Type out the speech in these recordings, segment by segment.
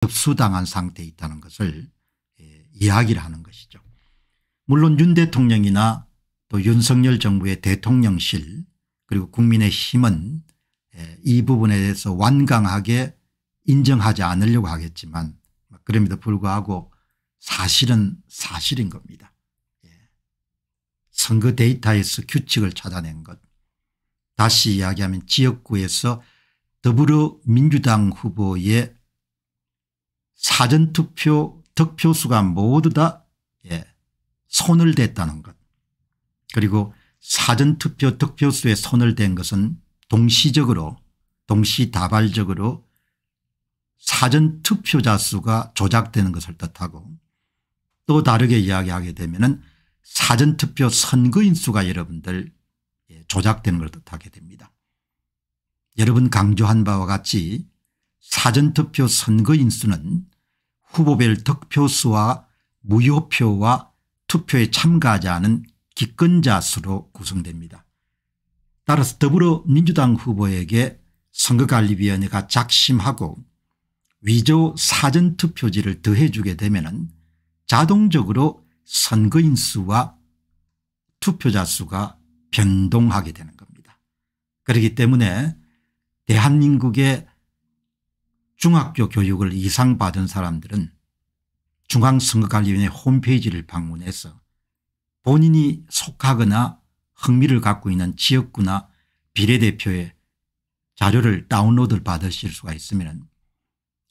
접수당한 상태에 있다는 것을 예, 이야기를 하는 것이죠. 물론 윤 대통령이나 또 윤석열 정부의 대통령실 그리고 국민의힘은 예, 이 부분에 대해서 완강하게 인정하지 않으려고 하겠지만 그럼에도 불구하고 사실은 사실인 겁니다. 예. 선거 데이터에서 규칙을 찾아낸 것 다시 이야기하면 지역구에서 더불어민주당 후보의 사전투표 득표수가 모두 다 예, 손을 댔다는 것 그리고 사전투표 득표수에 손을 댄 것은 동시적으로 동시다발적으로 사전투표자 수가 조작되는 것을 뜻하고 또 다르게 이야기하게 되면 사전투표 선거인 수가 여러분들 예, 조작되는 걸 뜻하게 됩니다. 여러분 강조한 바와 같이 사전투표 선거인수는 후보별 득표수와 무효표와 투표에 참가하지 않은 기권자 수로 구성됩니다. 따라서 더불어민주당 후보에게 선거관리위원회가 작심하고 위조 사전투표지를 더해주게 되면 자동적으로 선거인수와 투표자 수가 변동하게 되는 겁니다. 그렇기 때문에 대한민국의 중학교 교육을 이상받은 사람들은 중앙선거관리위원회 홈페이지를 방문해서 본인이 속하거나 흥미를 갖고 있는 지역구나 비례대표의 자료를 다운로드 받으실 수가 있으면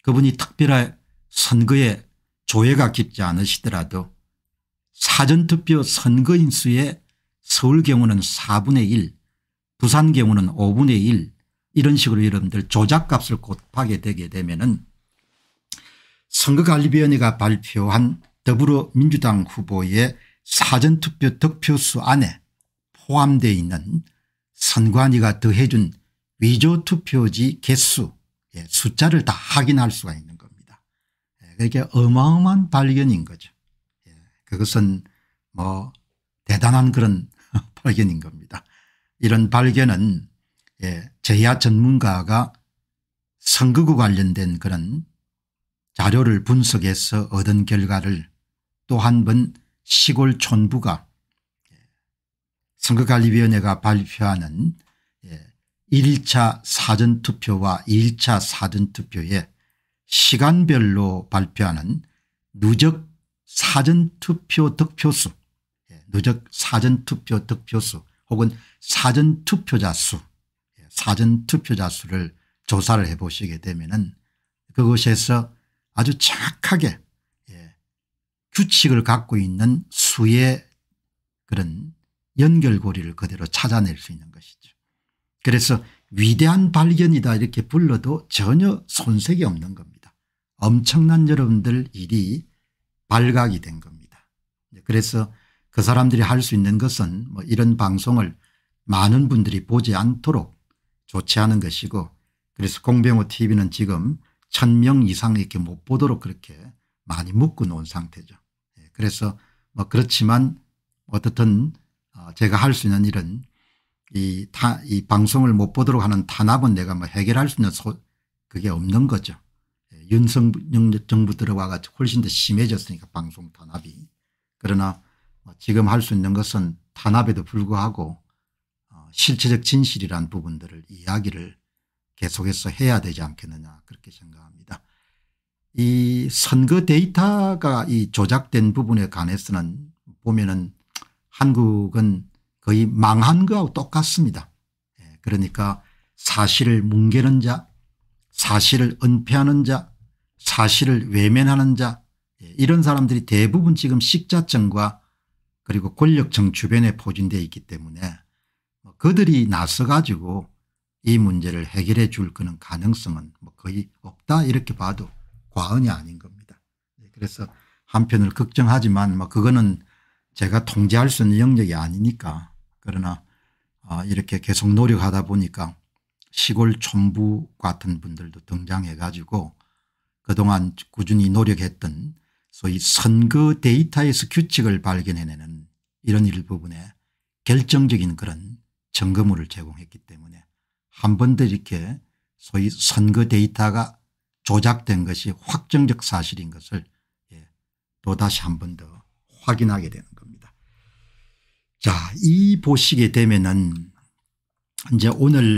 그분이 특별한 선거에 조회가 깊지 않으시더라도 사전투표 선거인수의 서울 경우는 4분의 1 부산 경우는 5분의 1 이런 식으로 여러분들 조작값을 곱하게 되게 되면은 선거관리위원회가 발표한 더불어민주당 후보의 사전투표 득표수 안에 포함되어 있는 선관위가 더해준 위조투표지 개수 예, 숫자를 다 확인할 수가 있는 겁니다. 예, 그게 그러니까 어마어마한 발견인 거죠. 예, 그것은 뭐 대단한 그런 발견인 겁니다. 이런 발견은 예, 제야 전문가가 선거구 관련된 그런 자료를 분석해서 얻은 결과를 또 한 번 시골 촌부가 예, 선거관리위원회가 발표하는 1차 예, 사전투표와 2차 사전투표에 시간별로 발표하는 누적 사전투표 득표수 예, 누적 사전투표 득표수 혹은 사전투표자 수 사전 투표자 수를 조사를 해보시게 되면은 그곳에서 아주 정확하게 예, 규칙을 갖고 있는 수의 그런 연결고리를 그대로 찾아낼 수 있는 것이죠. 그래서 위대한 발견이다 이렇게 불러도 전혀 손색이 없는 겁니다. 엄청난 여러분들 일이 발각이 된 겁니다. 예, 그래서 그 사람들이 할 수 있는 것은 뭐 이런 방송을 많은 분들이 보지 않도록 좋지 않은 것이고 그래서 공병호 tv는 지금 천 명 이상 이렇게 못 보도록 그렇게 많이 묶어 놓은 상태죠. 예, 그래서 뭐 그렇지만 어떻든 어, 제가 할 수 있는 일은 이, 타, 이 방송을 못 보도록 하는 탄압은 내가 뭐 해결할 수 있는 소, 그게 없는 거죠. 예, 윤석 정부 들어와가 훨씬 더 심해졌으니까 방송 탄압이. 그러나 뭐 지금 할 수 있는 것은 탄압에도 불구하고 실체적 진실이란 부분들을 이야기를 계속해서 해야 되지 않겠느냐 그렇게 생각합니다. 이 선거 데이터가 이 조작된 부분에 관해서는 보면은 한국은 거의 망한 거하고 똑같습니다. 예, 그러니까 사실을 뭉개는 자 사실을 은폐하는 자 사실을 외면하는 자 예, 이런 사람들이 대부분 지금 식자층과 그리고 권력층 주변에 포진되어 있기 때문에 그들이 나서가지고 이 문제를 해결해 줄 그런 가능성은 뭐 거의 없다 이렇게 봐도 과언이 아닌 겁니다. 네, 그래서 한편을 걱정하지만 뭐 그거는 제가 통제할 수 있는 영역이 아니니까 그러나 아, 이렇게 계속 노력하다 보니까 시골 촌부 같은 분들도 등장해 가지고 그동안 꾸준히 노력했던 소위 선거 데이터에서 규칙을 발견해내는 이런 일부분에 결정적인 그런 점검물을 제공했기 때문에 한 번 더 이렇게 소위 선거 데이터가 조작된 것이 확정적 사실인 것을 예, 또다시 한 번 더 확인하게 되는 겁니다. 자, 이 보시게 되면은 이제 오늘